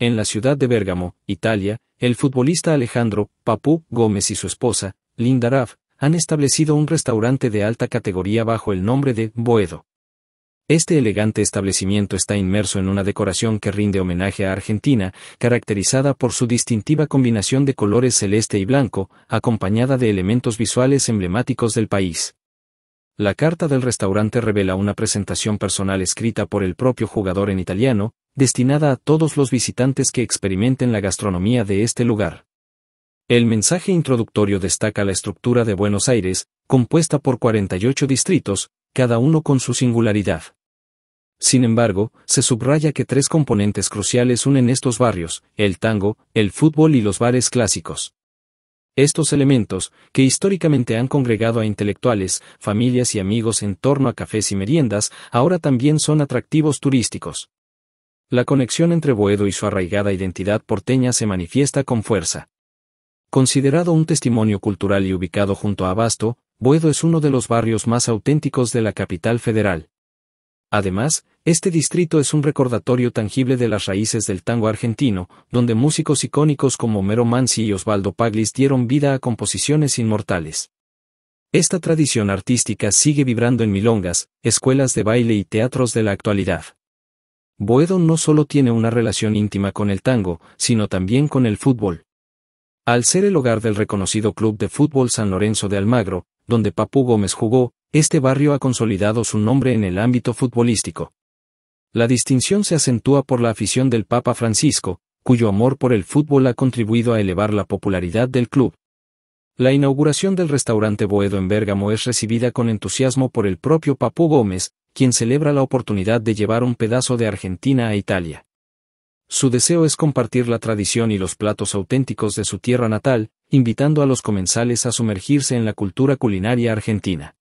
En la ciudad de Bérgamo, Italia, el futbolista Alejandro Papú Gómez y su esposa, Linda Raff, han establecido un restaurante de alta categoría bajo el nombre de Boedo. Este elegante establecimiento está inmerso en una decoración que rinde homenaje a Argentina, caracterizada por su distintiva combinación de colores celeste y blanco, acompañada de elementos visuales emblemáticos del país. La carta del restaurante revela una presentación personal escrita por el propio jugador en italiano, destinada a todos los visitantes que experimenten la gastronomía de este lugar. El mensaje introductorio destaca la estructura de Buenos Aires, compuesta por 48 distritos, cada uno con su singularidad. Sin embargo, se subraya que tres componentes cruciales unen estos barrios, el tango, el fútbol y los bares clásicos. Estos elementos, que históricamente han congregado a intelectuales, familias y amigos en torno a cafés y meriendas, ahora también son atractivos turísticos. La conexión entre Boedo y su arraigada identidad porteña se manifiesta con fuerza. Considerado un testimonio cultural y ubicado junto a Abasto, Boedo es uno de los barrios más auténticos de la capital federal. Además, este distrito es un recordatorio tangible de las raíces del tango argentino, donde músicos icónicos como Mero Mansi y Osvaldo Paglis dieron vida a composiciones inmortales. Esta tradición artística sigue vibrando en milongas, escuelas de baile y teatros de la actualidad. Boedo no solo tiene una relación íntima con el tango, sino también con el fútbol. Al ser el hogar del reconocido club de fútbol San Lorenzo de Almagro, donde Papú Gómez jugó, este barrio ha consolidado su nombre en el ámbito futbolístico. La distinción se acentúa por la afición del Papa Francisco, cuyo amor por el fútbol ha contribuido a elevar la popularidad del club. La inauguración del restaurante Boedo en Bérgamo es recibida con entusiasmo por el propio Papú Gómez, quien celebra la oportunidad de llevar un pedazo de Argentina a Italia. Su deseo es compartir la tradición y los platos auténticos de su tierra natal, invitando a los comensales a sumergirse en la cultura culinaria argentina.